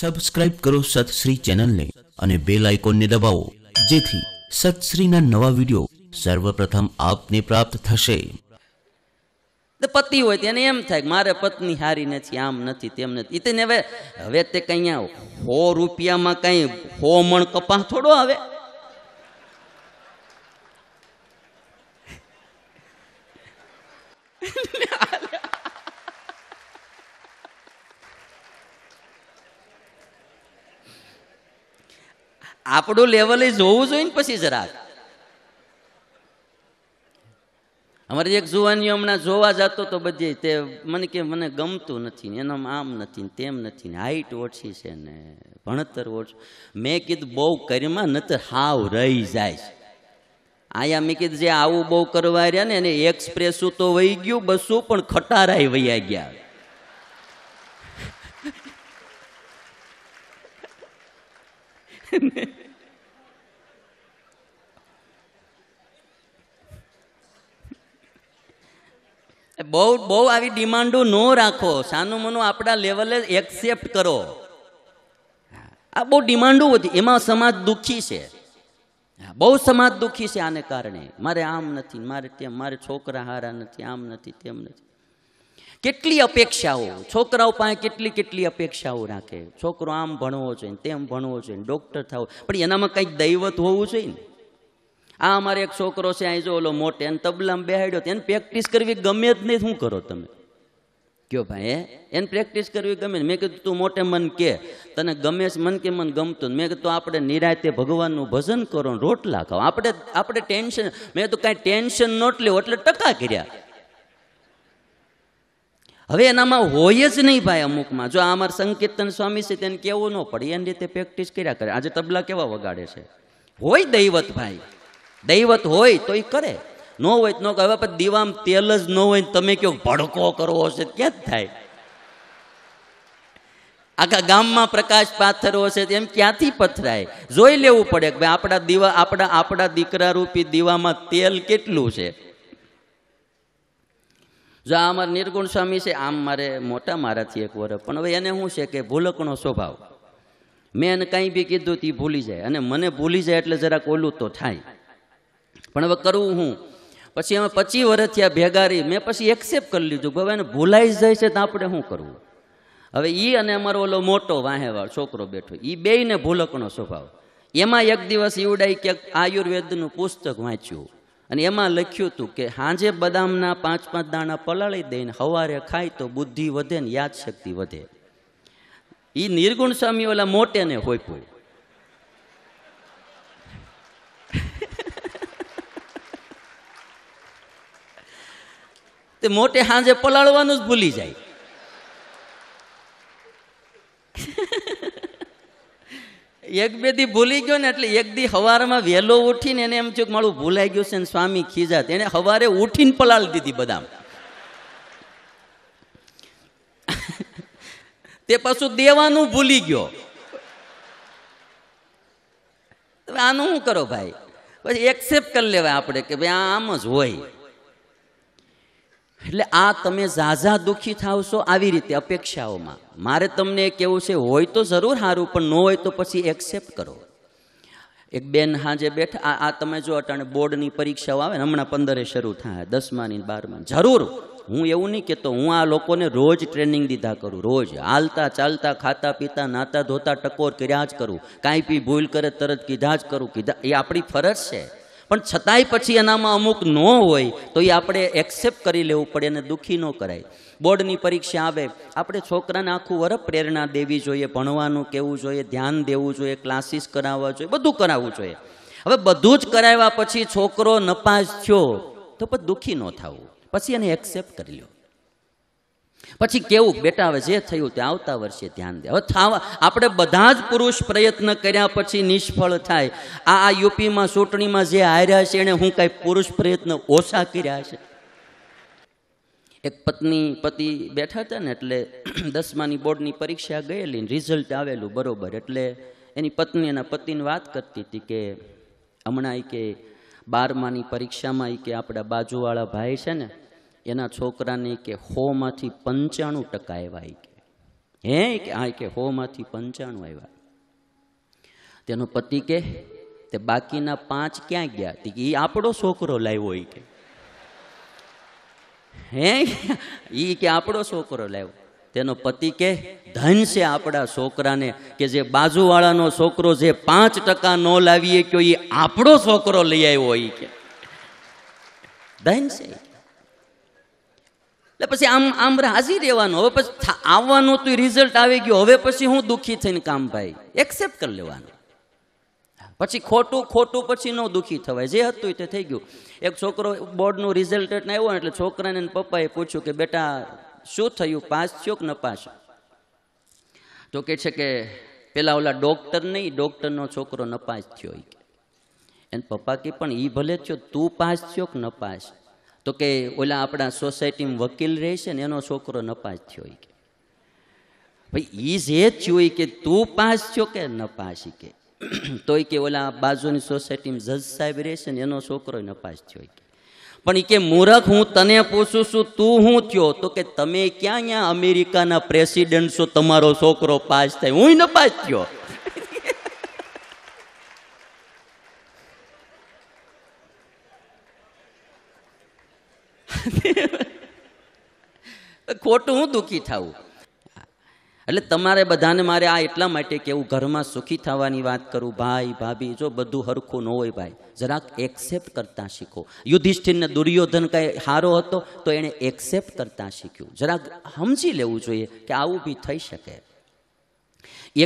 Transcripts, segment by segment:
subscribe કરો સતશ્રી ચેનલને અને બેલ આઇકોનને દબાવો જેથી સતશ્રીના નવા વિડીયો સર્વપ્રથમ આપને પ્રાપ્ત થશે પતિ હોય તેને એમ થાય મારે પત્ની હારી નથી આમ નથી તેમ નથી તેને હવે હવે તે કંઈ સો રૂપિયામાં કંઈ હો મણ કપાસ થોડો આવે આપણું લેવલે જોવું જોઈએ ને પછી જરાક અમારે એક જુવાની હમણાં જોવા જતો તો બધી તે મને કે મને ગમતું નથી ને એનામાં આમ નથી ને તેમ નથી ને હાઈટ ઓછી છે ને ભણતર ઓછું મેં કીધું બહુ કરીમાં નતર હાવ રહી જાય છે આયા મેં કીધું જે આવું બહુ કરવા રહ્યા ને એને એક્સપ્રેસો તો વહી ગયું બસો પણ ખટારાય વહી ગયા ને બહુ બહુ આવી ડિમાન્ડો ન રાખો સાનું મનો આપણા લેવલે એક્સેપ્ટ કરો આ બહુ ડિમાન્ડો હતી એમાં સમાજ દુઃખી છે બહુ સમાજ દુઃખી છે આને કારણે મારે આમ નથી મારે તેમ મારે છોકરા હારા નથી આમ નથી તેમ નથી કેટલી અપેક્ષાઓ છોકરાઓ પાસે કેટલી કેટલી અપેક્ષાઓ રાખે છોકરો આમ ભણવો જોઈએ તેમ ભણવો જોઈએ ડૉક્ટર થવો પણ એનામાં કંઈક દૈવત હોવું જોઈએ ને આ અમારે એક છોકરો છે અહીં જો ઓલો મોટે એને તબલામાં બેહાડ્યો એને પ્રેક્ટિસ કરવી ગમે જ નહીં શું કરો તમે કયો ભાઈ એને પ્રેક્ટિસ કરવી ગમે મેં કીધું તું મોટે મન કે તને ગમે મન કે મન ગમતું મેં કીધું આપણે નિરાયતે ભગવાનનું ભજન કરો રોટલા ખાવ આપણે આપણે ટેન્શન મેં તો કાંઈ ટેન્શન નોટ લેવું એટલે ટકા કર્યા હવે એનામાં હોય જ નહીં ભાઈ અમુકમાં જો આ અમારા સંકીર્તન સ્વામી છે તેને કેવું ન પડે એની રીતે પ્રેક્ટિસ કર્યા કરે આજે તબલા કેવા વગાડે છે હોય દૈવત ભાઈ દૈવત હોય તો એ કરે ન હોય તો ન હવે પણ દીવામ તેલ જ ન હોય તમે કયો ભડકો કરવો હશે ક્યાં જ થાય આખા ગામમાં પ્રકાશ પાથરવો છે એમ ક્યાંથી પથરાય જોઈ લેવું પડે કે ભાઈ આપણા દીવા આપણા આપણા દીકરા રૂપી દીવામાં તેલ કેટલું છે જો આ અમારા નિર્ગુણ સ્વામી છે આમ મારે મોટા મારાથી એક વરસ પણ હવે એને શું છે કે ભૂલકનો સ્વભાવ મેં એને કાંઈ બી કીધું તે ભૂલી જાય અને મને ભૂલી જાય એટલે જરાક ઓલું તો થાય પણ હવે કરવું હું પછી અમે પચી વર્ષ થયા ભેગા રહી મેં પછી એક્સેપ્ટ કરી લીધું હવે એને ભૂલાઈ જાય છે તો આપણે શું કરવું હવે એ અને અમારો ઓલો મોટો વાહેવાળ છોકરો બેઠો એ બેયને ભૂલકનો સ્વભાવ એમાં એક દિવસ ઈવડાઈ કે આયુર્વેદનું પુસ્તક વાંચ્યું અને એમાં લખ્યું હતું કે સાંજે બદામના પાંચ પાંચ દાણા પલાળી દઈને સવારે ખાય તો બુદ્ધિ વધે ને યાદશક્તિ વધે એ નિર્ગુણ સ્વામી ઓલા મોટેને હોય પોઈ તે મોટે સાંજે પલાળવાનું જ ભૂલી જાય એક બે દી ભૂલી ગયો ને એટલે એક દી હવારમાં વહેલો ઉઠીને એને એમ થયું કે મારું ભૂલાઈ ગયું છે ને સ્વામી ખીજા એને હવારે ઉઠીને પલાળ દીધી બધા તે પાછું દેવાનું ભૂલી ગયો આનું શું કરો ભાઈ પછી એક્સેપ્ટ કરી લેવાય આપણે કે ભાઈ આમ જ હોય એટલે આ તમે ઝાઝા દુઃખી થાવશો આવી રીતે અપેક્ષાઓમાં મારે તમને કેવું છે હોય તો જરૂર સારું પણ ન હોય તો પછી એક્સેપ્ટ કરો એક બેન હાજે બેઠા આ આ તમે જો અટાણે બોર્ડની પરીક્ષાઓ આવે ને હમણાં પંદરે શરૂ થાય દસમાની બારમા જરૂર હું એવું નહીં કહેતો હું આ લોકોને રોજ ટ્રેનિંગ દીધા કરું રોજ હાલતા ચાલતા ખાતા પીતા નાતા ધોતા ટકોર કર્યા જ કરું કાંઈ બી ભૂલ કરે તરત કીધા જ કરું કીધા એ આપણી ફરજ છે પણ છતાંય પછી એનામાં અમુક ન હોય તો એ આપણે એક્સેપ્ટ કરી લેવું પડે અને દુઃખી ન કરાય બોર્ડની પરીક્ષા આવે આપણે છોકરાને આખું વર પ્રેરણા દેવી જોઈએ ભણવાનું કહેવું જોઈએ ધ્યાન દેવું જોઈએ ક્લાસીસ કરાવવા જોઈએ બધું કરાવવું જોઈએ હવે બધું જ કરાવ્યા પછી છોકરો નપાસ થયો તો પછી દુઃખી ન થવું પછી એને એક્સેપ્ટ કરી લ્યો પછી કેવું બેટા હવે જે થયું તે આવતા વર્ષે ધ્યાન દે હવે થાવા આપણે બધા જ પુરુષ પ્રયત્ન કર્યા પછી નિષ્ફળ થાય આ આ યુપીમાં ચૂંટણીમાં જે હાર્યા છે એણે હું કાંઈ પુરુષ પ્રયત્ન ઓછા કર્યા છે એક પત્ની પતિ બેઠા હતા ને એટલે દસમાની બોર્ડની પરીક્ષા ગયેલી રિઝલ્ટ આવેલું બરોબર એટલે એની પત્ની એના પતિને વાત કરતી હતી કે હમણાં કે બારમાની પરીક્ષામાં એ કે આપણા બાજુવાળા ભાઈ છે ને એના છોકરાને કે હોમાંથી પંચાણું ટકા આવ્યા કે હે કે આ કે હોમાંથી પંચાણું આવ્યા તેનો પતિ કે તે બાકીના પાંચ ક્યાં ગયા એ આપણો છોકરો લાવ્યો એ કે હે એ કે આપણો છોકરો લાવ્યો તેનો પતિ કે ધન છે આપણા છોકરાને કે જે બાજુવાળાનો છોકરો જે પાંચ ટકા ન લાવીએ કે એ આપણો છોકરો લઈ આવ્યો એ કે ધન છે એટલે પછી આમ આમ હાજી રહેવાનું હવે પછી આવવાનું હતું રિઝલ્ટ આવી ગયું હવે પછી હું દુઃખી થઈને કામ ભાઈ એક્સેપ્ટ કરી લેવાનું પછી ખોટું ખોટું પછી ન દુઃખી થવાય જે હતું તે થઈ ગયું એક છોકરો બોર્ડનું રિઝલ્ટ એટલે આવ્યો એટલે છોકરાને પપ્પાએ પૂછ્યું કે બેટા શું થયું પાસ થયો કે ન પાસ તો કે છે કે પેલા ઓલા ડૉક્ટર નહીં ડૉક્ટરનો છોકરો નપાસ થયો એને પપ્પા કે પણ એ ભલે થયો તું પાસ થયો કે નપાસ તો કે ઓલા આપણા સોસાયટીમાં વકીલ રહે છે ને એનો છોકરો નપાસ થયો કે ભાઈ એ જે થયું કે તું પાસ થયો કે નપાસ કે તોય કે ઓલા બાજુની સોસાયટીમાં જજ સાહેબ રહેશે ને એનો છોકરો નપાસ થયો કે પણ એ કે મૂરખ હું તને પૂછું છું તું હું થયો તો કે તમે ક્યાં અહીંયા અમેરિકાના પ્રેસિડેન્ટ છો તમારો છોકરો પાસ થાય હું ન પાસ થયો ખોટું હું દુઃખી થવું એટલે તમારે બધાને મારે આ એટલા માટે કેવું ઘરમાં સુખી થવાની વાત કરું ભાઈ ભાભી જો બધું હરખું ન હોય ભાઈ જરાક એક્સેપ્ટ કરતા શીખો યુધિષ્ઠિરને દુર્યોધન કંઈ હારો હતો તો એણે એક્સેપ્ટ કરતા શીખ્યું જરાક સમજી લેવું જોઈએ કે આવું બી થઈ શકે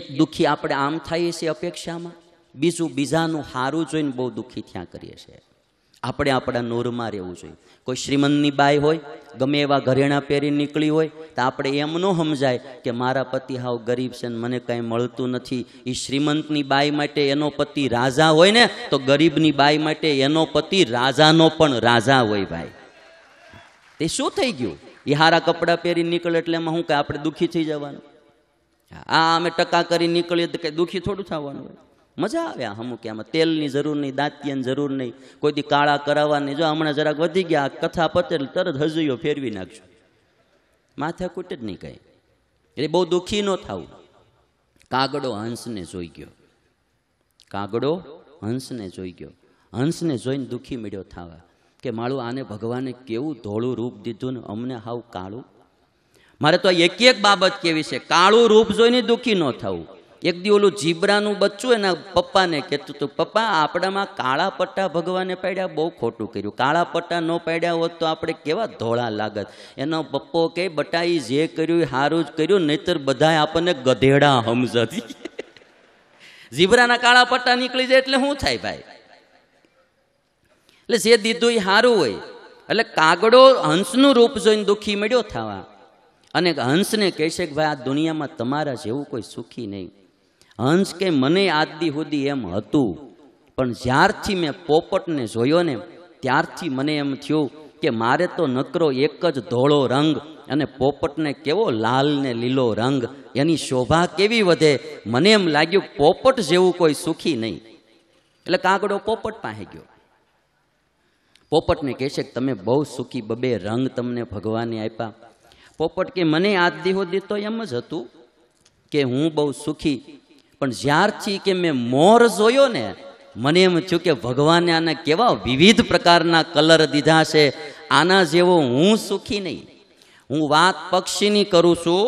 એક દુઃખી આપણે આમ થઈએ છીએ અપેક્ષામાં બીજું બીજાનું હારું જોઈને બહુ દુઃખી થયા કરીએ છીએ આપણે આપણા નોરમાં રહેવું જોઈએ કોઈ શ્રીમંતની બાય હોય ગમે એવા ઘરેણા પહેરી નીકળી હોય તો આપણે એમ ન સમજાય કે મારા પતિ હાવ ગરીબ છે ને મને કાંઈ મળતું નથી એ શ્રીમંતની બાઈ માટે એનો પતિ રાજા હોય ને તો ગરીબની બાઈ માટે એનો પતિ રાજાનો પણ રાજા હોય ભાઈ તે શું થઈ ગયું એ હારા કપડાં પહેરી નીકળે એટલે એમાં શું કે આપણે દુઃખી થઈ જવાનું આ અમે ટકા કરી નીકળીએ તો કંઈ દુઃખી થોડું થવાનું હોય મજા આવ્યા અમુક એમાં તેલની જરૂર નહીં દાંતિયાની જરૂર નહીં કોઈથી કાળા કરાવવાની જો હમણાં જરાક વધી ગયા કથા પતે તરત હજુયો ફેરવી નાખજો માથા કૂટે જ નહીં કાંઈ એટલે બહુ દુઃખી ન થવું કાગડો હંસને જોઈ ગયો કાગડો હંસને જોઈ ગયો હંસને જોઈને દુઃખી મળ્યો થવા કે માળું આને ભગવાને કેવું ધોળું રૂપ દીધું ને અમને હાવ કાળું મારે તો એક એક બાબત કેવી છે કાળું રૂપ જોઈને દુઃખી ન થવું એક દી ઓલું જીબ્રાનું બચ્ચું એના પપ્પાને કહેતું હતું પપ્પા આપણામાં કાળા પટ્ટા ભગવાને પાડ્યા બહુ ખોટું કર્યું કાળા પટ્ટા ન પાડ્યા હોત તો આપણે કેવા ધોળા લાગત એનો પપ્પો કે બટા એ જે કર્યું એ સારું જ કર્યું નહીતર બધાએ આપણને ગધેડા સમજતી જીબ્રાના કાળા પટ્ટા નીકળી જાય એટલે શું થાય ભાઈ એટલે જે દીધું એ સારું હોય એટલે કાગડો હંસનું રૂપ જોઈને દુઃખી મળ્યો થવા અને હંસને કહેશે કે ભાઈ આ દુનિયામાં તમારા જેવું કોઈ સુખી નહીં હંસ કે મને આદિ સુધી એમ હતું પણ જ્યારથી મેં પોપટને જોયો ને ત્યારથી મને એમ થયું કે મારે તો નકરો એક જ ધોળો રંગ અને પોપટને કેવો લાલ ને લીલો રંગ એની શોભા કેવી વધે મને એમ લાગ્યું પોપટ જેવું કોઈ સુખી નહીં એટલે કાગડો પોપટ પાસે ગયો પોપટને કહેશે કે તમે બહુ સુખી બબે રંગ તમને ભગવાને આપ્યા પોપટ કે મને આજ દીહો દીતો એમ જ હતું કે હું બહુ સુખી પણ જ્યારથી કે મેં મોર જોયો ને મને એમ થયું કે ભગવાને આને કેવા વિવિધ પ્રકારના કલર દીધા છે આના જેવો હું સુખી નહીં હું વાત પક્ષીની કરું છું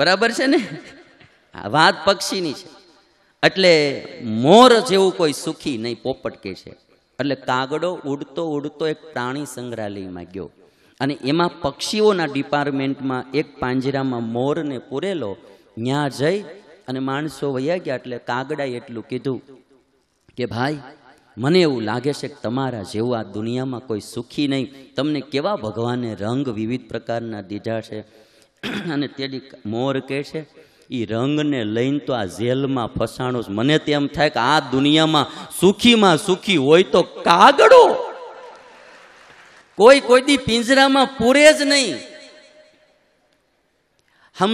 બરાબર છે ને વાત પક્ષીની છે એટલે મોર જેવું કોઈ સુખી નહીં પોપટ કે છે એટલે કાગડો ઉડતો ઉડતો એક પ્રાણી સંગ્રહાલયમાં ગયો અને એમાં પક્ષીઓના ડિપાર્ટમેન્ટમાં એક પાંજરામાં મોરને પૂરેલો ત્યાં જઈ અને માણસો વયા ગયા એટલે કાગડાએ એટલું કીધું કે ભાઈ મને એવું લાગે છે કે તમારા જેવું આ દુનિયામાં કોઈ સુખી નહીં તમને કેવા ભગવાને રંગ વિવિધ પ્રકારના દીધા છે અને તેની મોર કહે છે એ રંગને લઈને તો આ જેલમાં ફસાણો મને તેમ થાય કે આ દુનિયામાં સુખીમાં સુખી હોય તો કાગડો કોઈ કોઈ દી પિંજરામાં પૂરે જ નહીં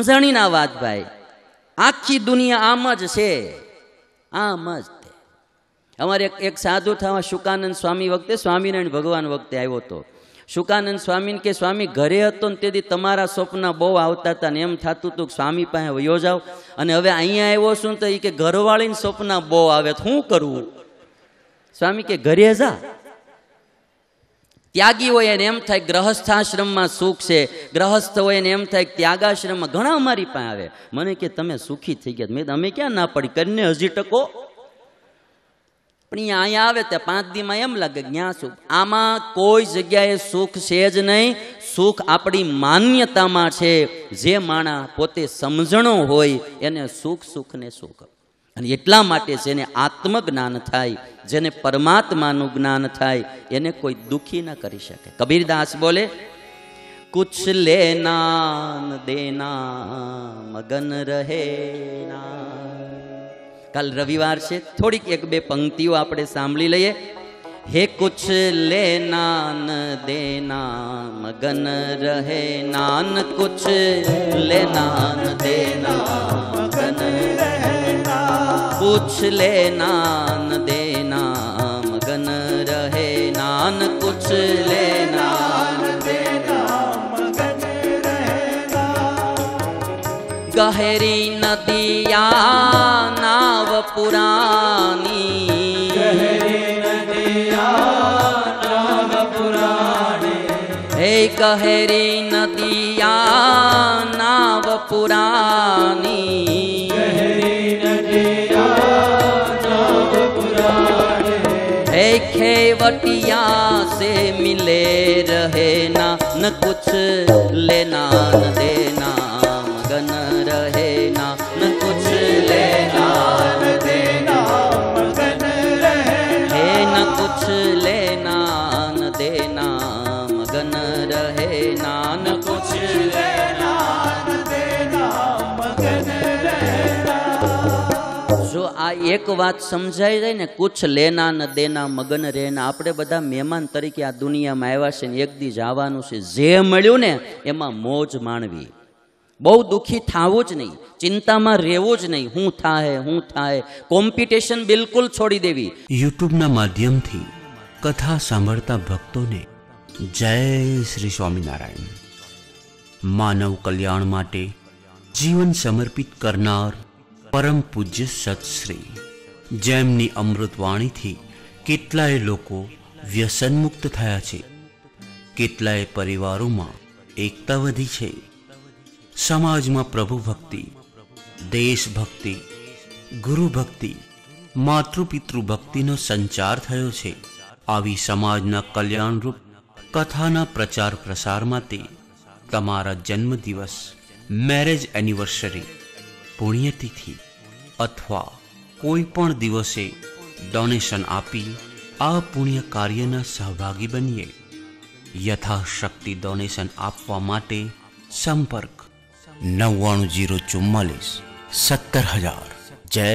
સમજાણી ના વાત ભાઈ આખી દુનિયા આમ જ છે આમ જ તે અમારે એક સાધુ થવા શુકાનંદ સ્વામી વખતે સ્વામિનારાયણ ભગવાન વખતે આવ્યો હતો શુકાનંદ સ્વામીને કે સ્વામી ઘરે હતો ને તેથી તમારા સ્વપ્ન બહુ આવતા હતા ને એમ થતું હતું સ્વામી પાસે વયો જાઓ અને હવે અહીંયા આવ્યો છું તો એ કે ઘરવાળીને સ્વપ્ન બહુ આવે શું કરવું સ્વામી કે ઘરે જા ત્યાગી હોય એને એમ થાય ગ્રહસ્થાશ્રમમાં સુખ છે ગ્રહસ્થ હોય એને એમ થાય ત્યાગાશ્રમમાં ઘણા અમારી પાસે આવે મને કે તમે સુખી થઈ ગયા મેં અમે ક્યાં ના પડી કરીને હજી ટકો પણ અહીંયા અહીંયા આવે ત્યાં પાંચ દીમાં એમ લાગે જ્યાં સુખ આમાં કોઈ જગ્યાએ સુખ છે જ નહીં સુખ આપણી માન્યતામાં છે જે માણા પોતે સમજણો હોય એને સુખ સુખને સુખ અને એટલા માટે જેને આત્મજ્ઞાન થાય જેને પરમાત્માનું જ્ઞાન થાય એને કોઈ દુઃખી ન કરી શકે કબીરદાસ બોલે કુછ લેના દેના મગન રહે કાલ રવિવાર છે થોડીક એક બે પંક્તિઓ આપણે સાંભળી લઈએ હે કુછ લે નાન દેના મગન રહે નાન કુછ લે નાન દેના મગન રહે कुछ लेना न देना मगन रहे नान कुछ लेना गहरी नदिया नाव पुरानी गहरी नदिया नाव पुरानी हे गहरी नदिया नाव पुरानी कटिया से मिले रहना न कुछ लेना न देना मगन रहना न कुछ लेना न देना मगन रहना न कुछ लेना न देना मगन रहे એક વાત સમજાઈ જાય ને કુછ લેના ને દેના મગન રહેના આપણે બધા મહેમાન તરીકે આ દુનિયામાં આવ્યા છે ને એક દી જવાનું છે જે મળ્યું ને એમાં મોજ માણવી બહુ દુઃખી થવું જ નહીં ચિંતામાં રહેવું જ નહીં હું થાય હું થાય કોમ્પિટિશન બિલકુલ છોડી દેવી યુટ્યુબના માધ્યમથી કથા સાંભળતા ભક્તોને જય શ્રી સ્વામિનારાયણ માનવ કલ્યાણ માટે જીવન સમર્પિત કરનાર પરમ પૂજ્ય સત્શ્રી જેમની અમૃતવાણીથી કેટલાય લોકો વ્યસનમુક્ત થયા છે કેટલાય પરિવારોમાં એકતા વધી છે સમાજમાં પ્રભુ ભક્તિ દેશભક્તિ ભક્તિ ગુરુ ભક્તિ માતૃપિતૃ ભક્તિનો સંચાર થયો છે આવી સમાજના કલ્યાણરૂપ કથાના પ્રચાર પ્રસાર માટે તમારા જન્મદિવસ મેરેજ એનિવર્સરી પુણ્યતિથિ અથવા કોઈ પણ દિવસે ડોનેશન આપી આ પુણ્ય કાર્યના સહભાગી બનીએ યથાશક્તિ ડોનેશન આપવા માટે સંપર્ક નવ્વાણું જીરો ચુમ્માલીસ સત્તર હજાર જય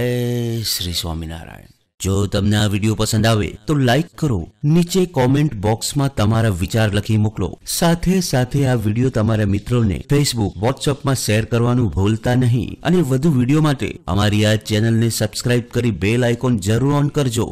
શ્રી સ્વામિનારાયણ જો તમને આ વિડીયો પસંદ આવે તો લાઈક કરો નીચે કોમેન્ટ બોક્સમાં તમારા વિચાર લખી મોકલો સાથે સાથે આ વિડીયો તમારા મિત્રોને ફેસબુક વોટ્સઅપમાં શેર કરવાનું ભૂલતા નહીં અને વધુ વિડીયો માટે અમારી આ ચેનલને સબસ્ક્રાઇબ કરી બેલ આઇકોન જરૂર ઓન કરજો